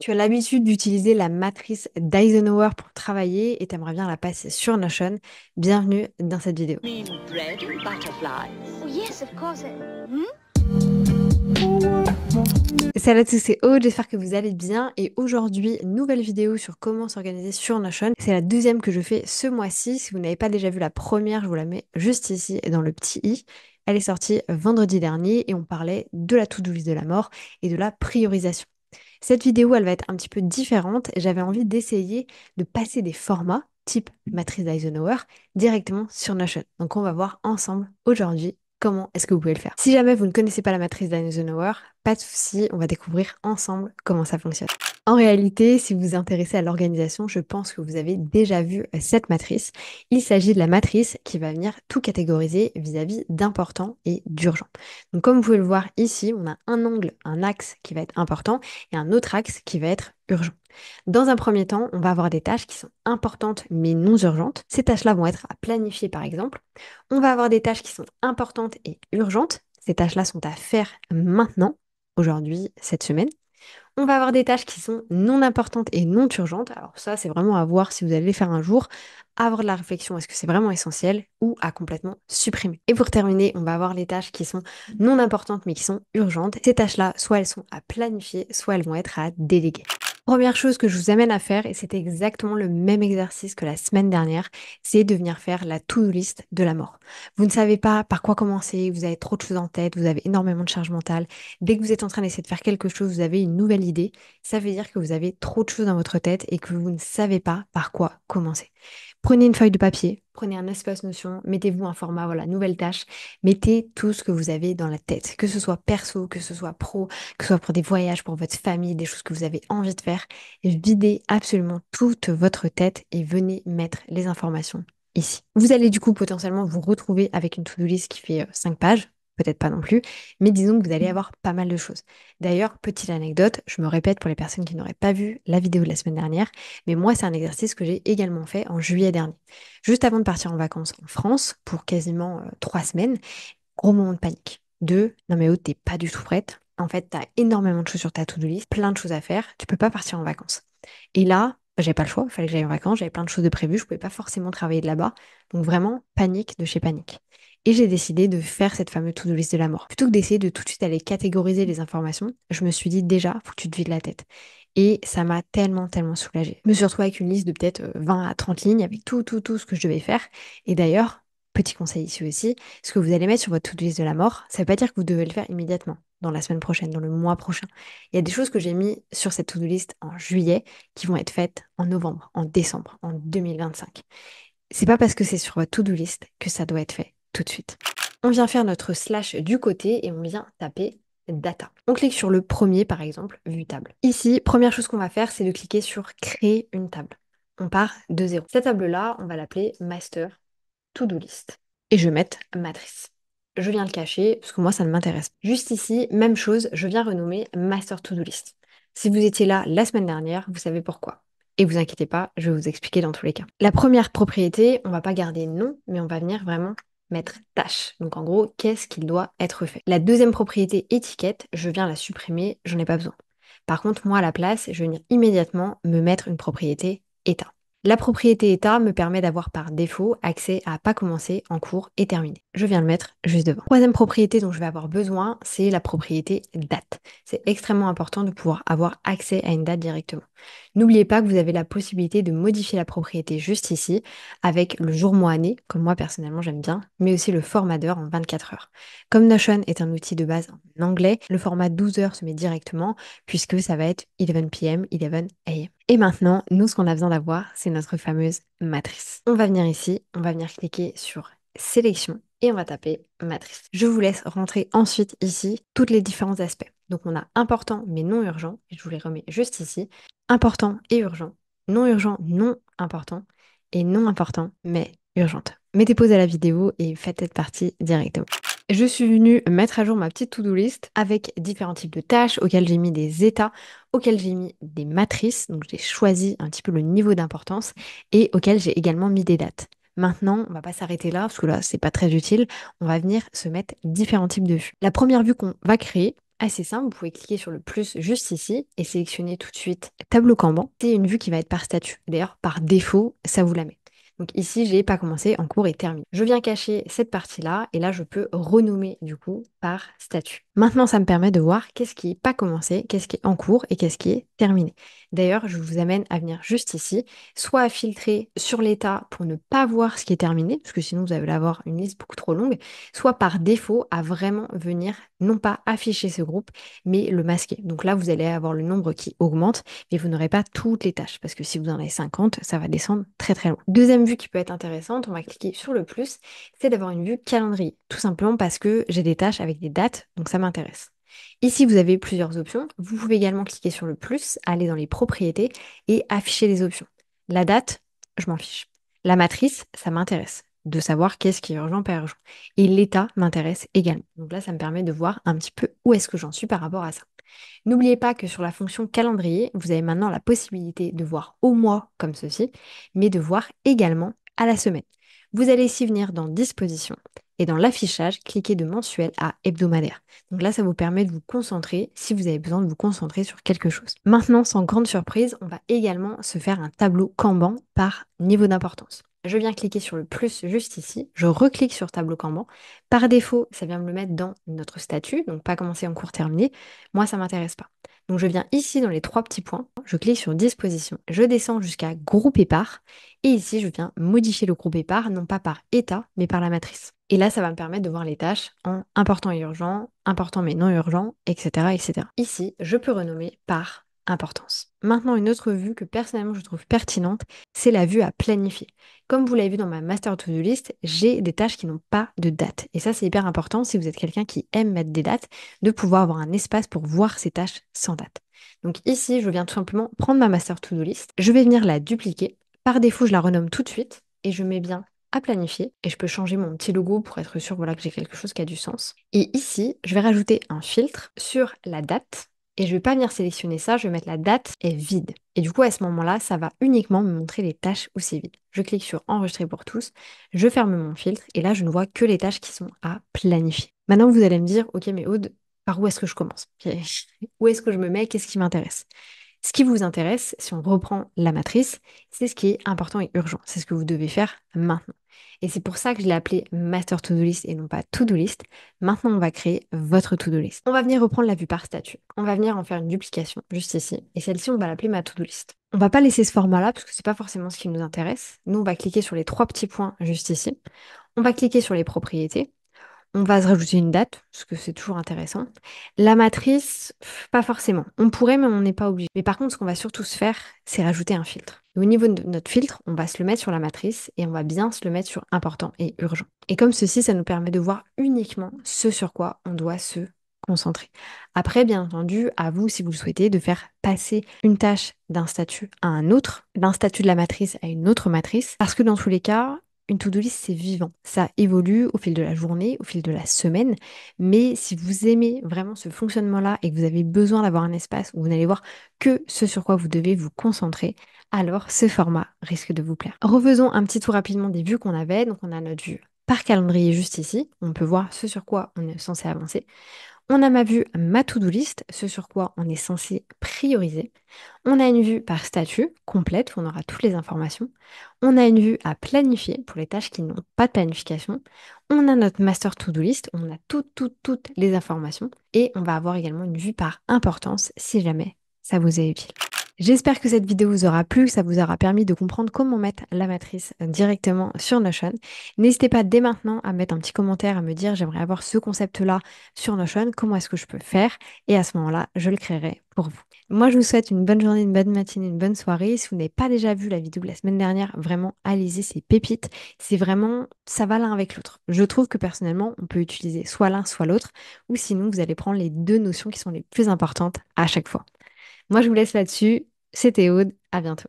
Tu as l'habitude d'utiliser la matrice d'Eisenhower pour travailler et t'aimerais bien la passer sur Notion. Bienvenue dans cette vidéo. Oh, hmm? Salut à tous, c'est Aude, j'espère que vous allez bien et aujourd'hui, nouvelle vidéo sur comment s'organiser sur Notion. C'est la deuxième que je fais ce mois-ci. Si vous n'avez pas déjà vu la première, je vous la mets juste ici dans le petit i. Elle est sortie vendredi dernier et on parlait de la to-do de la mort et de la priorisation. Cette vidéo, elle va être un petit peu différente. J'avais envie d'essayer de passer des formats type matrice d'Eisenhower directement sur Notion. Donc on va voir ensemble aujourd'hui comment est-ce que vous pouvez le faire. Si jamais vous ne connaissez pas la matrice d'Eisenhower, pas de souci, on va découvrir ensemble comment ça fonctionne. En réalité, si vous vous intéressez à l'organisation, je pense que vous avez déjà vu euh, cette matrice. Il s'agit de la matrice qui va venir tout catégoriser vis-à-vis d'important et d'urgent. Donc comme vous pouvez le voir ici, on a un angle, un axe qui va être important et un autre axe qui va être urgent. Dans un premier temps, on va avoir des tâches qui sont importantes mais non urgentes. Ces tâches-là vont être à planifier par exemple. On va avoir des tâches qui sont importantes et urgentes. Ces tâches-là sont à faire maintenant, aujourd'hui, cette semaine. On va avoir des tâches qui sont non importantes et non urgentes. Alors ça, c'est vraiment à voir si vous allez les faire un jour, avoir de la réflexion, est-ce que c'est vraiment essentiel ou à complètement supprimer. Et pour terminer, on va avoir les tâches qui sont non importantes mais qui sont urgentes. Ces tâches-là, soit elles sont à planifier, soit elles vont être à déléguer. Première chose que je vous amène à faire, et c'est exactement le même exercice que la semaine dernière, c'est de venir faire la to-do list de la mort. Vous ne savez pas par quoi commencer, vous avez trop de choses en tête, vous avez énormément de charge mentale. Dès que vous êtes en train d'essayer de faire quelque chose, vous avez une nouvelle idée. Ça veut dire que vous avez trop de choses dans votre tête et que vous ne savez pas par quoi commencer. Prenez une feuille de papier, prenez un espace notion, mettez-vous un format, voilà, nouvelle tâche, mettez tout ce que vous avez dans la tête, que ce soit perso, que ce soit pro, que ce soit pour des voyages, pour votre famille, des choses que vous avez envie de faire. Videz absolument toute votre tête et venez mettre les informations ici. Vous allez du coup potentiellement vous retrouver avec une to-do list qui fait 5 euh, pages, peut-être pas non plus, mais disons que vous allez mmh. avoir pas mal de choses. D'ailleurs, petite anecdote, je me répète pour les personnes qui n'auraient pas vu la vidéo de la semaine dernière, mais moi c'est un exercice que j'ai également fait en juillet dernier. Juste avant de partir en vacances en France, pour quasiment euh, trois semaines, gros moment de panique. Deux, non mais oh, t'es pas du tout prête. En fait, t'as énormément de choses sur ta to-do list, plein de choses à faire, tu peux pas partir en vacances. Et là, j'avais pas le choix, il fallait que j'aille en vacances, j'avais plein de choses de prévues, je pouvais pas forcément travailler de là-bas. Donc vraiment, panique de chez panique et j'ai décidé de faire cette fameuse to-do list de la mort. Plutôt que d'essayer de tout de suite aller catégoriser les informations, je me suis dit déjà, faut que tu te vides la tête. Et ça m'a tellement, tellement soulagée. Je me suis retrouvée avec une liste de peut-être 20 euh, à 30 lignes avec tout, tout, tout ce que je devais faire. Et d'ailleurs, petit conseil ici aussi, ce que vous allez mettre sur votre to-do list de la mort, ça ne veut pas dire que vous devez le faire immédiatement, dans la semaine prochaine, dans le mois prochain. Il y a des choses que j'ai mis sur cette to-do list en juillet qui vont être faites en novembre, en décembre, en 2025. C'est pas parce que c'est sur votre to-do list que ça doit être fait tout de suite. On vient faire notre slash du côté et on vient taper data. On clique sur le premier par exemple, vue table. Ici, première chose qu'on va faire, c'est de cliquer sur créer une table. On part de zéro. Cette table-là, on va l'appeler master to-do list. Et je vais mettre matrice. Je viens le cacher parce que moi, ça ne m'intéresse. Juste ici, même chose, je viens renommer master to-do list. Si vous étiez là la semaine dernière, vous savez pourquoi. Et vous inquiétez pas, je vais vous expliquer dans tous les cas. La première propriété, on va pas garder nom, mais on va venir vraiment mettre tâche. Donc en gros, qu'est-ce qu'il doit être fait La deuxième propriété étiquette, je viens la supprimer, j'en ai pas besoin. Par contre, moi à la place, je viens immédiatement me mettre une propriété état. La propriété état me permet d'avoir par défaut accès à pas commencer en cours et terminé. Je viens le mettre juste devant. Troisième propriété dont je vais avoir besoin, c'est la propriété date. C'est extrêmement important de pouvoir avoir accès à une date directement. N'oubliez pas que vous avez la possibilité de modifier la propriété juste ici avec le jour, mois, année, comme moi personnellement j'aime bien, mais aussi le format d'heure en 24 heures. Comme Notion est un outil de base en anglais, le format 12 heures se met directement puisque ça va être 11 p.m., 11 a.m. Et maintenant, nous, ce qu'on a besoin d'avoir, c'est notre fameuse matrice. On va venir ici, on va venir cliquer sur sélection et on va taper matrice. Je vous laisse rentrer ensuite ici tous les différents aspects. Donc on a important mais non urgent, et je vous les remets juste ici. Important et urgent, non urgent, non important, et non important mais urgente. Mettez pause à la vidéo et faites cette partie directement. Je suis venue mettre à jour ma petite to-do list avec différents types de tâches auxquelles j'ai mis des états, auxquelles j'ai mis des matrices, donc j'ai choisi un petit peu le niveau d'importance et auxquelles j'ai également mis des dates. Maintenant, on va pas s'arrêter là parce que là, c'est pas très utile. On va venir se mettre différents types de vues. La première vue qu'on va créer, assez simple, vous pouvez cliquer sur le plus juste ici et sélectionner tout de suite tableau Kanban. C'est une vue qui va être par statut. D'ailleurs, par défaut, ça vous la met. Donc ici, j'ai pas commencé en cours et terminé. Je viens cacher cette partie-là et là, je peux renommer du coup par statut. Maintenant, ça me permet de voir qu'est-ce qui n'est pas commencé, qu'est-ce qui est en cours et qu'est-ce qui est terminé. D'ailleurs, je vous amène à venir juste ici, soit à filtrer sur l'état pour ne pas voir ce qui est terminé, parce que sinon vous allez avoir une liste beaucoup trop longue, soit par défaut à vraiment venir non pas afficher ce groupe, mais le masquer. Donc là, vous allez avoir le nombre qui augmente, mais vous n'aurez pas toutes les tâches, parce que si vous en avez 50, ça va descendre très très loin. Deuxième qui peut être intéressante, on va cliquer sur le plus, c'est d'avoir une vue calendrier, tout simplement parce que j'ai des tâches avec des dates, donc ça m'intéresse. Ici, vous avez plusieurs options. Vous pouvez également cliquer sur le plus, aller dans les propriétés et afficher les options. La date, je m'en fiche. La matrice, ça m'intéresse de savoir qu'est-ce qui est urgent, pas urgent. Et l'état m'intéresse également. Donc là, ça me permet de voir un petit peu où est-ce que j'en suis par rapport à ça. N'oubliez pas que sur la fonction calendrier, vous avez maintenant la possibilité de voir au mois comme ceci, mais de voir également à la semaine. Vous allez ici venir dans disposition et dans l'affichage, cliquez de mensuel à hebdomadaire. Donc là, ça vous permet de vous concentrer si vous avez besoin de vous concentrer sur quelque chose. Maintenant, sans grande surprise, on va également se faire un tableau Kanban par niveau d'importance. Je viens cliquer sur le plus juste ici, je reclique sur tableau Kanban. Par défaut, ça vient me le mettre dans notre statut, donc pas commencer en cours terminé. Moi, ça m'intéresse pas. Donc je viens ici dans les trois petits points, je clique sur disposition, je descends jusqu'à groupe et par, et ici je viens modifier le groupe et par, non pas par état, mais par la matrice. Et là, ça va me permettre de voir les tâches en important et urgent, important mais non urgent, etc. etc. Ici, je peux renommer par importance. Maintenant, une autre vue que personnellement je trouve pertinente, c'est la vue à planifier. Comme vous l'avez vu dans ma master to-do list, j'ai des tâches qui n'ont pas de date. Et ça, c'est hyper important si vous êtes quelqu'un qui aime mettre des dates, de pouvoir avoir un espace pour voir ces tâches sans date. Donc ici, je viens tout simplement prendre ma master to-do list, je vais venir la dupliquer. Par défaut, je la renomme tout de suite et je mets bien à planifier et je peux changer mon petit logo pour être sûr voilà, que j'ai quelque chose qui a du sens. Et ici, je vais rajouter un filtre sur la date et je ne vais pas venir sélectionner ça, je vais mettre la date est vide. Et du coup, à ce moment-là, ça va uniquement me montrer les tâches où c'est vide. Je clique sur enregistrer pour tous, je ferme mon filtre et là, je ne vois que les tâches qui sont à planifier. Maintenant, vous allez me dire, ok, mais Aude, par où est-ce que je commence Où est-ce que je me mets Qu'est-ce qui m'intéresse ce qui vous intéresse, si on reprend la matrice, c'est ce qui est important et urgent. C'est ce que vous devez faire maintenant. Et c'est pour ça que je l'ai appelé Master To-Do List et non pas To-Do List. Maintenant, on va créer votre To-Do List. On va venir reprendre la vue par statut. On va venir en faire une duplication juste ici. Et celle-ci, on va l'appeler ma To-Do List. On va pas laisser ce format-là parce que c'est pas forcément ce qui nous intéresse. Nous, on va cliquer sur les trois petits points juste ici. On va cliquer sur les propriétés. On va se rajouter une date, parce que c'est toujours intéressant. La matrice, pas forcément. On pourrait, mais on n'est pas obligé. Mais par contre, ce qu'on va surtout se faire, c'est rajouter un filtre. au niveau de notre filtre, on va se le mettre sur la matrice et on va bien se le mettre sur important et urgent. Et comme ceci, ça nous permet de voir uniquement ce sur quoi on doit se concentrer. Après, bien entendu, à vous, si vous le souhaitez, de faire passer une tâche d'un statut à un autre, d'un statut de la matrice à une autre matrice, parce que dans tous les cas, une to-do list, c'est vivant. Ça évolue au fil de la journée, au fil de la semaine. Mais si vous aimez vraiment ce fonctionnement-là et que vous avez besoin d'avoir un espace où vous n'allez voir que ce sur quoi vous devez vous concentrer, alors ce format risque de vous plaire. Refaisons un petit tour rapidement des vues qu'on avait. Donc on a notre vue par calendrier juste ici. On peut voir ce sur quoi on est censé avancer. On a ma vue, ma to-do list, ce sur quoi on est censé prioriser. On a une vue par statut, complète, où on aura toutes les informations. On a une vue à planifier pour les tâches qui n'ont pas de planification. On a notre master to-do list, on a toutes, toutes, toutes les informations. Et on va avoir également une vue par importance si jamais ça vous est utile. J'espère que cette vidéo vous aura plu, que ça vous aura permis de comprendre comment mettre la matrice directement sur Notion. N'hésitez pas dès maintenant à mettre un petit commentaire, à me dire j'aimerais avoir ce concept-là sur Notion, comment est-ce que je peux faire Et à ce moment-là, je le créerai pour vous. Moi, je vous souhaite une bonne journée, une bonne matinée, une bonne soirée. Si vous n'avez pas déjà vu la vidéo de la semaine dernière, vraiment, allez-y, c'est pépite. C'est vraiment, ça va l'un avec l'autre. Je trouve que personnellement, on peut utiliser soit l'un, soit l'autre, ou sinon, vous allez prendre les deux notions qui sont les plus importantes à chaque fois. Moi, je vous laisse là-dessus. C'était Aude. À bientôt.